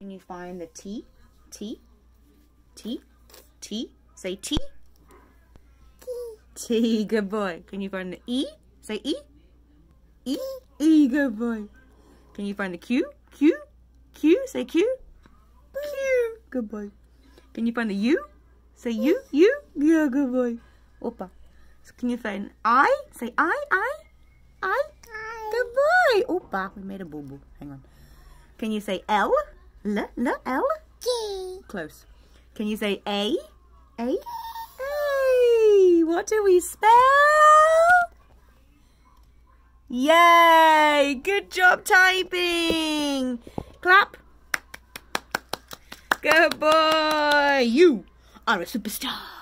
and you find the T, T, T, T. Say T. T. T. Good boy. Can you find the E? Say E. E. E. Good boy. Can you find the Q? Q. Q. Say Q. Q. Good boy. Can you find the U? Say U. U. Yeah, good boy. Opa. So can you find I? Say I. I. I. I. Good boy. Opa. We made a boo boo. Hang on. Can you say L? L, L, L? G. Close. Can you say A? A? A. What do we spell? Yay! Good job typing! Clap. Good boy! You are a superstar!